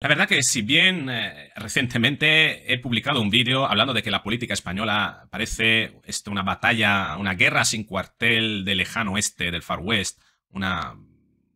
La verdad que si bien eh, recientemente he publicado un vídeo hablando de que la política española parece una batalla, una guerra sin cuartel del lejano oeste, del Far West, una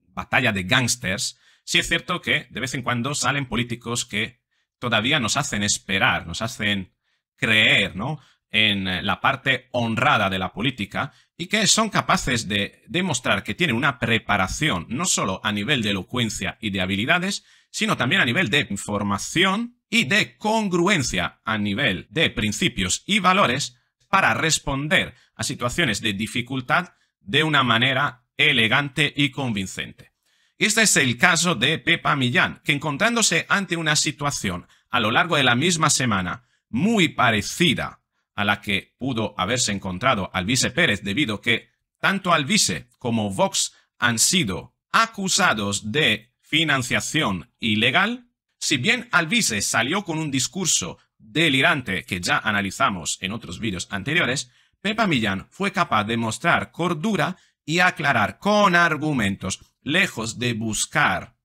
batalla de gángsters, sí es cierto que de vez en cuando salen políticos que todavía nos hacen esperar, nos hacen creer, ¿no? en eh, la parte honrada de la política y que son capaces de demostrar que tienen una preparación no solo a nivel de elocuencia y de habilidades, sino también a nivel de información y de congruencia a nivel de principios y valores para responder a situaciones de dificultad de una manera elegante y convincente. Este es el caso de Pepa Millán, que encontrándose ante una situación a lo largo de la misma semana muy parecida a la que pudo haberse encontrado Alvise Pérez debido que tanto Alvise como Vox han sido acusados de financiación ilegal. Si bien Alvise salió con un discurso delirante que ya analizamos en otros vídeos anteriores, Pepa Millán fue capaz de mostrar cordura y aclarar con argumentos, lejos de buscar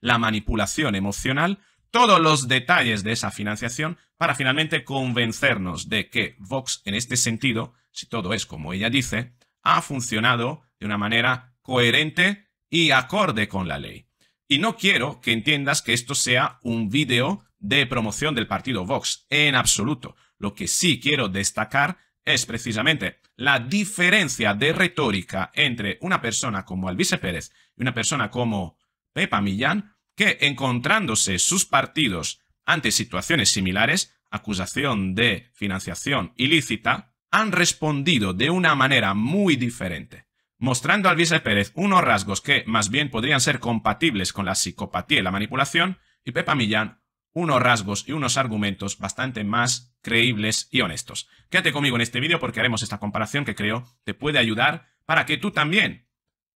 la manipulación emocional, todos los detalles de esa financiación para finalmente convencernos de que Vox en este sentido, si todo es como ella dice, ha funcionado de una manera coherente y acorde con la ley. Y no quiero que entiendas que esto sea un vídeo de promoción del partido Vox, en absoluto. Lo que sí quiero destacar es precisamente la diferencia de retórica entre una persona como Alvise Pérez y una persona como Pepa Millán, que encontrándose sus partidos ante situaciones similares, acusación de financiación ilícita, han respondido de una manera muy diferente, mostrando a Alvise Pérez unos rasgos que más bien podrían ser compatibles con la psicopatía y la manipulación, y Pepa Millán unos rasgos y unos argumentos bastante más creíbles y honestos. Quédate conmigo en este vídeo porque haremos esta comparación que creo te puede ayudar para que tú también,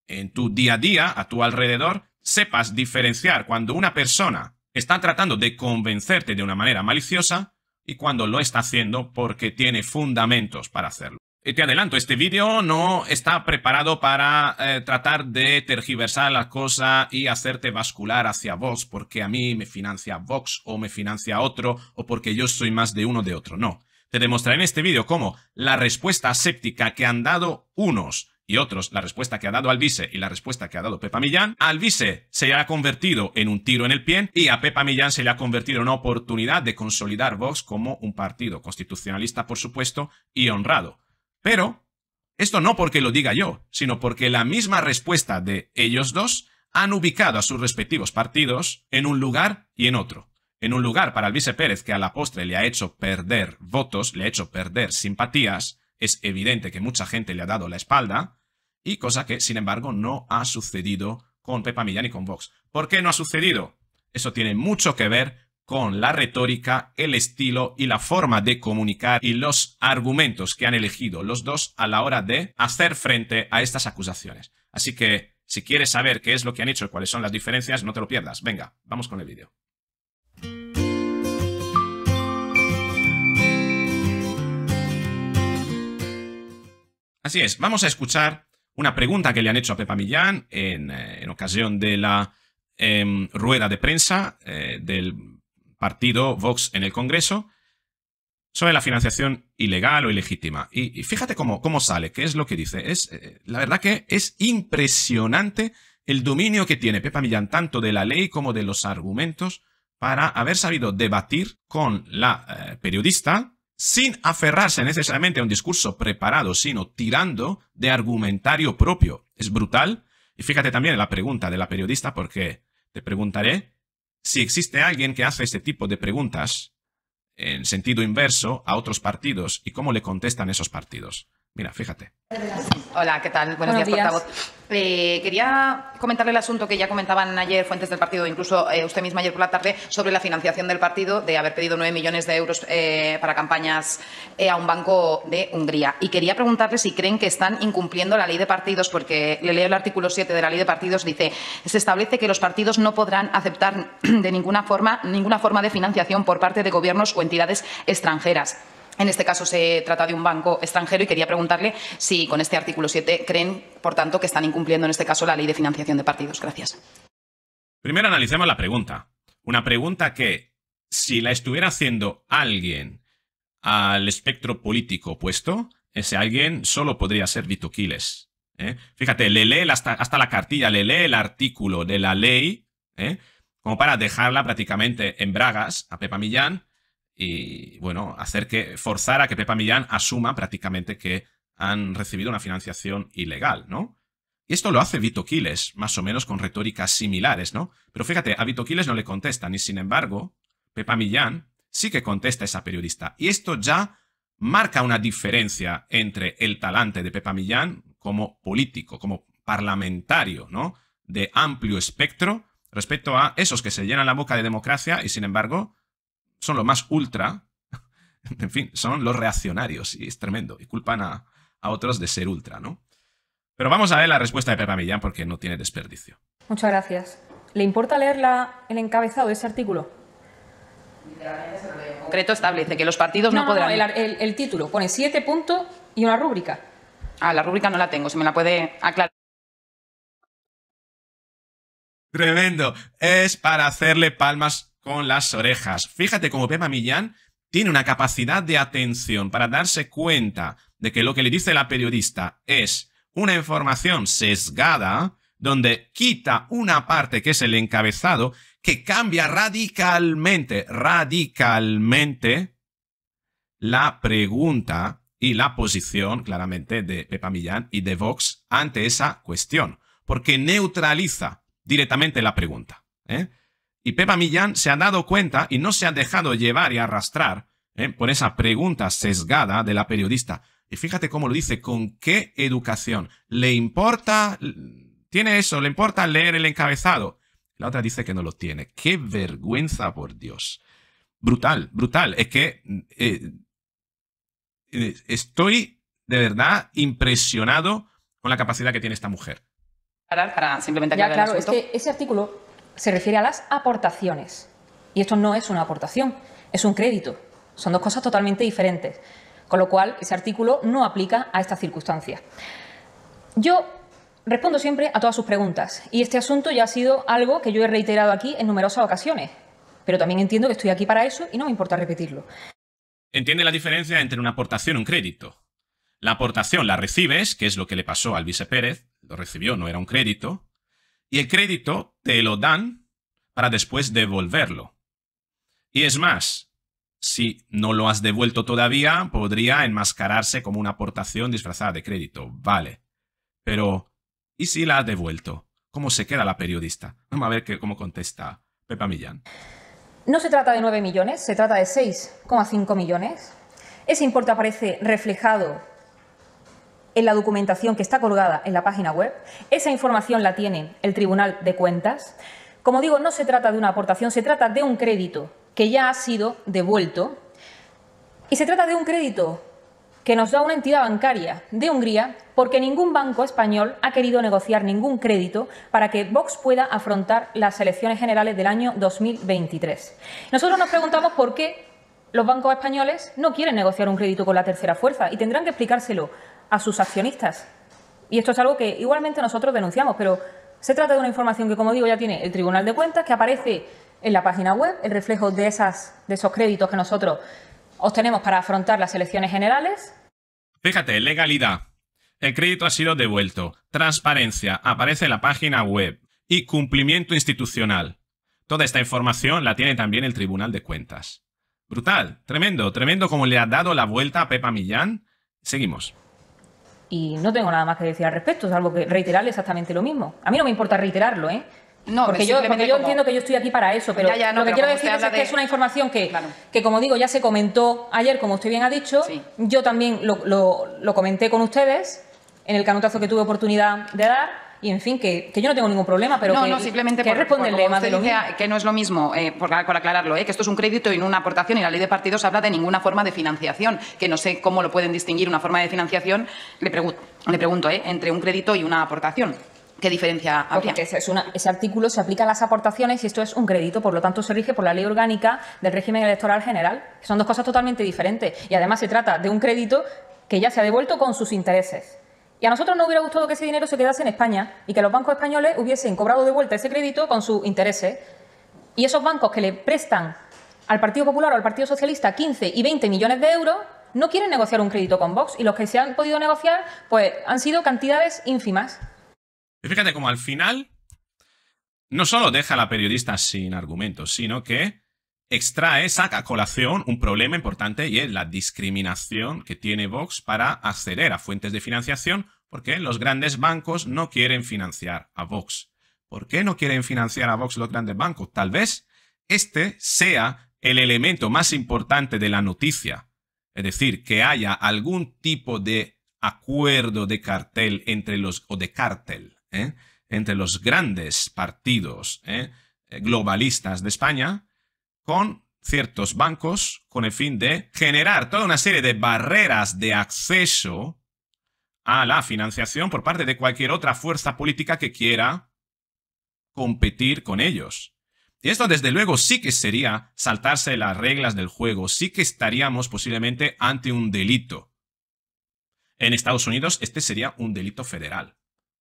en tu día a día, a tu alrededor, sepas diferenciar cuando una persona está tratando de convencerte de una manera maliciosa y cuando lo está haciendo porque tiene fundamentos para hacerlo. Y te adelanto, este vídeo no está preparado para eh, tratar de tergiversar la cosa y hacerte bascular hacia Vox porque a mí me financia Vox o me financia otro o porque yo soy más de uno de otro. No. Te demostraré en este vídeo cómo la respuesta séptica que han dado unos y otros la respuesta que ha dado Alvise y la respuesta que ha dado Pepa Millán, Alvise se ha convertido en un tiro en el pie y a Pepa Millán se le ha convertido en una oportunidad de consolidar Vox como un partido constitucionalista, por supuesto, y honrado. Pero esto no porque lo diga yo, sino porque la misma respuesta de ellos dos han ubicado a sus respectivos partidos en un lugar y en otro en un lugar para Alvise Pérez que a la postre le ha hecho perder votos, le ha hecho perder simpatías, es evidente que mucha gente le ha dado la espalda, y cosa que, sin embargo, no ha sucedido con Pepa Millán y con Vox. ¿Por qué no ha sucedido? Eso tiene mucho que ver con la retórica, el estilo y la forma de comunicar y los argumentos que han elegido los dos a la hora de hacer frente a estas acusaciones. Así que si quieres saber qué es lo que han hecho y cuáles son las diferencias, no te lo pierdas. Venga, vamos con el vídeo. Así es, vamos a escuchar una pregunta que le han hecho a Pepa Millán en, eh, ocasión de la em, rueda de prensa eh, del partido Vox en el Congreso sobre la financiación ilegal o ilegítima. Y, fíjate cómo, cómo, sale, qué es lo que dice. Es, eh, la verdad que es impresionante el dominio que tiene Pepa Millán tanto de la ley como de los argumentos para haber sabido debatir con la periodista sin aferrarse necesariamente a un discurso preparado, sino tirando de argumentario propio. Es brutal. Y fíjate también en la pregunta de la periodista, porque te preguntaré si existe alguien que hace este tipo de preguntas en sentido inverso a otros partidos y cómo le contestan esos partidos. Mira, fíjate. Hola, ¿qué tal? Buenos, días, portavoz. Eh, quería comentarle el asunto que ya comentaban ayer fuentes del partido, incluso eh, usted misma ayer por la tarde, sobre la financiación del partido, de haber pedido nueve millones de euros eh, para campañas a un banco de Hungría. Y quería preguntarle si creen que están incumpliendo la ley de partidos, porque le leo el artículo 7 de la ley de partidos, dice, se establece que los partidos no podrán aceptar de ninguna forma, ninguna forma de financiación por parte de gobiernos o entidades extranjeras. En este caso se trata de un banco extranjero y quería preguntarle si con este artículo 7 creen, por tanto, que están incumpliendo en este caso la ley de financiación de partidos. Gracias. Primero analicemos la pregunta. Una pregunta que, si la estuviera haciendo alguien al espectro político opuesto, ese alguien solo podría ser Vito ¿eh? Fíjate, le lee hasta, la cartilla, le lee el artículo de la ley, ¿eh? como para dejarla prácticamente en bragas a Pepa Millán y bueno, hacer que forzar a que Pepa Millán asuma prácticamente que han recibido una financiación ilegal, ¿no? Y esto lo hace Vito Quiles, más o menos con retóricas similares, ¿no? Pero fíjate, a Vito Quiles no le contestan y sin embargo, Pepa Millán sí que contesta a esa periodista. Y esto ya marca una diferencia entre el talante de Pepa Millán como político, como parlamentario, ¿no? De amplio espectro respecto a esos que se llenan la boca de democracia y sin embargo son los más ultra, en fin, son los reaccionarios y es tremendo. Y culpan a, otros de ser ultra, ¿no? Pero vamos a ver la respuesta de Pepa Millán porque no tiene desperdicio. Muchas gracias. ¿Le importa leer el encabezado de ese artículo? En concreto establece que los partidos no, podrán... No, el, título pone siete puntos y una rúbrica. Ah, la rúbrica no la tengo, si me la puede aclarar. Tremendo. Es para hacerle palmas con las orejas. Fíjate cómo Pepa Millán tiene una capacidad de atención para darse cuenta de que lo que le dice la periodista es una información sesgada, donde quita una parte que es el encabezado, que cambia radicalmente, radicalmente la pregunta y la posición claramente de Pepa Millán y de Vox ante esa cuestión, porque neutraliza directamente la pregunta. ¿eh? Y Pepa Millán se ha dado cuenta y no se ha dejado llevar y arrastrar ¿eh? por esa pregunta sesgada de la periodista. Y fíjate cómo lo dice, con qué educación. ¿Le importa? ¿Tiene eso? ¿Le importa leer el encabezado? La otra dice que no lo tiene. ¡Qué vergüenza, por Dios! Brutal, brutal. Es que eh, eh, estoy de verdad impresionado con la capacidad que tiene esta mujer. Para, para simplemente ya, claro, es que ese artículo se refiere a las aportaciones. Y esto no es una aportación, es un crédito. Son dos cosas totalmente diferentes. Con lo cual, ese artículo no aplica a estas circunstancias. Yo respondo siempre a todas sus preguntas. Y este asunto ya ha sido algo que yo he reiterado aquí en numerosas ocasiones. Pero también entiendo que estoy aquí para eso y no me importa repetirlo. Entiende la diferencia entre una aportación y un crédito. La aportación la recibes, que es lo que le pasó al vice Pérez, lo recibió, no era un crédito, y el crédito te lo dan para después devolverlo. Y es más, si no lo has devuelto todavía, podría enmascararse como una aportación disfrazada de crédito, vale. Pero, ¿y si la ha devuelto? ¿Cómo se queda la periodista? Vamos a ver que, cómo contesta Pepa Millán. No se trata de 9 millones, se trata de 6,5 millones. Ese importe aparece reflejado en la documentación que está colgada en la página web. Esa información la tiene el Tribunal de Cuentas. Como digo, no se trata de una aportación, se trata de un crédito que ya ha sido devuelto. Y se trata de un crédito que nos da una entidad bancaria de Hungría porque ningún banco español ha querido negociar ningún crédito para que Vox pueda afrontar las elecciones generales del año 2023. Nosotros nos preguntamos por qué los bancos españoles no quieren negociar un crédito con la tercera fuerza y tendrán que explicárselo a sus accionistas. Y esto es algo que igualmente nosotros denunciamos, pero se trata de una información que, como digo, ya tiene el Tribunal de Cuentas, que aparece en la página web, el reflejo de, esas, de esos créditos que nosotros obtenemos para afrontar las elecciones generales. Fíjate, legalidad. El crédito ha sido devuelto. Transparencia. Aparece en la página web. Y cumplimiento institucional. Toda esta información la tiene también el Tribunal de Cuentas. Brutal, tremendo, tremendo como le ha dado la vuelta a Pepa Millán. Seguimos y no tengo nada más que decir al respecto, salvo que reiterar exactamente lo mismo. A mí no me importa reiterarlo, ¿eh? No, porque yo, entiendo que yo estoy aquí para eso, pues pero lo que quiero decir es, que es una información que, que, como digo, ya se comentó ayer, como usted bien ha dicho. Yo también lo, lo comenté con ustedes en el canotazo que tuve oportunidad de dar y en fin, que, yo no tengo ningún problema, pero no, que, no, simplemente que responde el lema de Que no es lo mismo, eh, por, aclararlo, eh, que esto es un crédito y no una aportación y la ley de partidos habla de ninguna forma de financiación, que no sé cómo lo pueden distinguir una forma de financiación, le, le pregunto, eh, entre un crédito y una aportación. ¿Qué diferencia habría? Porque ese artículo se aplica a las aportaciones y esto es un crédito, por lo tanto se rige por la ley orgánica del régimen electoral general. Son dos cosas totalmente diferentes y además se trata de un crédito que ya se ha devuelto con sus intereses. Y a nosotros no hubiera gustado que ese dinero se quedase en España y que los bancos españoles hubiesen cobrado de vuelta ese crédito con sus intereses. Y esos bancos que le prestan al Partido Popular o al Partido Socialista 15 y 20 millones de euros no quieren negociar un crédito con Vox y los que se han podido negociar pues han sido cantidades ínfimas. Y fíjate cómo al final no solo deja a la periodista sin argumentos, sino que extrae, saca colación un problema importante y es la discriminación que tiene Vox para acceder a fuentes de financiación porque los grandes bancos no quieren financiar a Vox. ¿Por qué no quieren financiar a Vox los grandes bancos? Tal vez este sea el elemento más importante de la noticia. Es decir, que haya algún tipo de acuerdo de cartel entre los, o de cartel, ¿eh? entre los grandes partidos ¿eh? globalistas de España con ciertos bancos con el fin de generar toda una serie de barreras de acceso a la financiación por parte de cualquier otra fuerza política que quiera competir con ellos. Y esto desde luego sí que sería saltarse las reglas del juego, sí que estaríamos posiblemente ante un delito. En Estados Unidos este sería un delito federal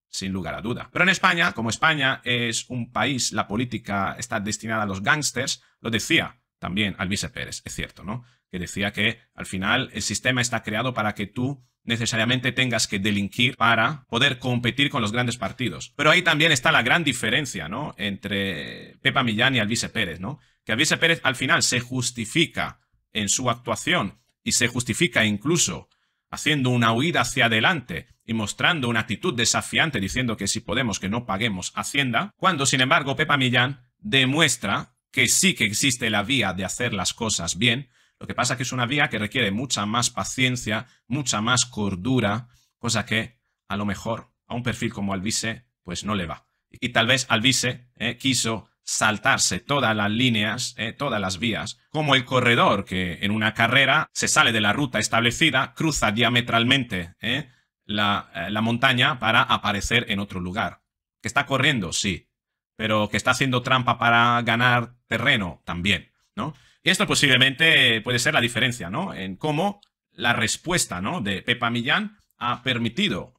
sin lugar a duda. Pero en España, como España es un país, la política está destinada a los gángsters, lo decía también Alvise Pérez, es cierto, ¿no? Que decía que al final el sistema está creado para que tú necesariamente tengas que delinquir para poder competir con los grandes partidos. Pero ahí también está la gran diferencia, ¿no? Entre Pepa Millán y Alvise Pérez, ¿no? Que Alvise Pérez al final se justifica en su actuación y se justifica incluso haciendo una huida hacia adelante y mostrando una actitud desafiante diciendo que si podemos que no paguemos Hacienda, cuando sin embargo Pepa Millán demuestra que sí que existe la vía de hacer las cosas bien, lo que pasa es que es una vía que requiere mucha más paciencia, mucha más cordura, cosa que a lo mejor a un perfil como Alvise pues no le va. Y tal vez Alvise eh, quiso saltarse todas las líneas, eh, todas las vías, como el corredor que en una carrera se sale de la ruta establecida, cruza diametralmente eh, la, eh, la montaña para aparecer en otro lugar. Que está corriendo, sí, pero que está haciendo trampa para ganar terreno también, ¿no? Y esto posiblemente puede ser la diferencia, ¿no? En cómo la respuesta, ¿no? De Pepa Millán ha permitido,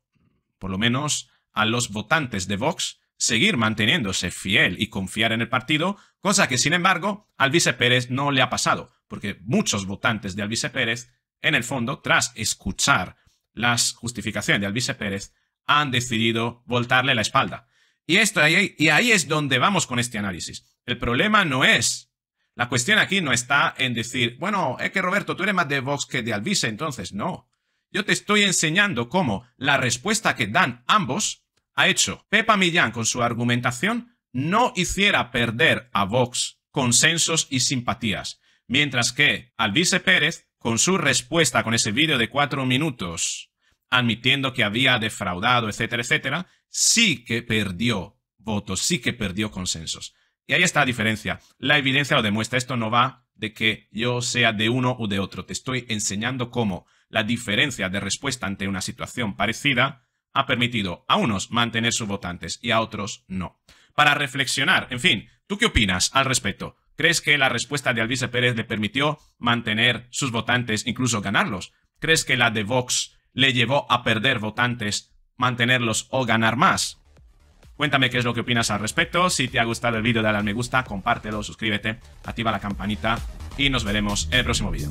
por lo menos a los votantes de Vox, seguir manteniéndose fiel y confiar en el partido, cosa que sin embargo a Alvise Pérez no le ha pasado, porque muchos votantes de Alvise Pérez, en el fondo, tras escuchar las justificaciones de Alvise Pérez, han decidido voltarle la espalda. Y, esto, ahí, y ahí es donde vamos con este análisis. El problema no es, la cuestión aquí no está en decir, bueno, es que Roberto, tú eres más de Vox que de Alvise, entonces no. Yo te estoy enseñando cómo la respuesta que dan ambos hecho Pepa Millán con su argumentación no hiciera perder a Vox consensos y simpatías, mientras que Alvise Pérez, con su respuesta con ese vídeo de cuatro minutos, admitiendo que había defraudado, etcétera, etcétera, sí que perdió votos, sí que perdió consensos. Y ahí está la diferencia. La evidencia lo demuestra. Esto no va de que yo sea de uno o de otro. Te estoy enseñando cómo la diferencia de respuesta ante una situación parecida ha permitido a unos mantener sus votantes y a otros no. Para reflexionar, en fin, ¿tú qué opinas al respecto? ¿Crees que la respuesta de Alvise Pérez le permitió mantener sus votantes, incluso ganarlos? ¿Crees que la de Vox le llevó a perder votantes, mantenerlos o ganar más? Cuéntame qué es lo que opinas al respecto. Si te ha gustado el vídeo, dale al me gusta, compártelo, suscríbete, activa la campanita y nos veremos en el próximo vídeo.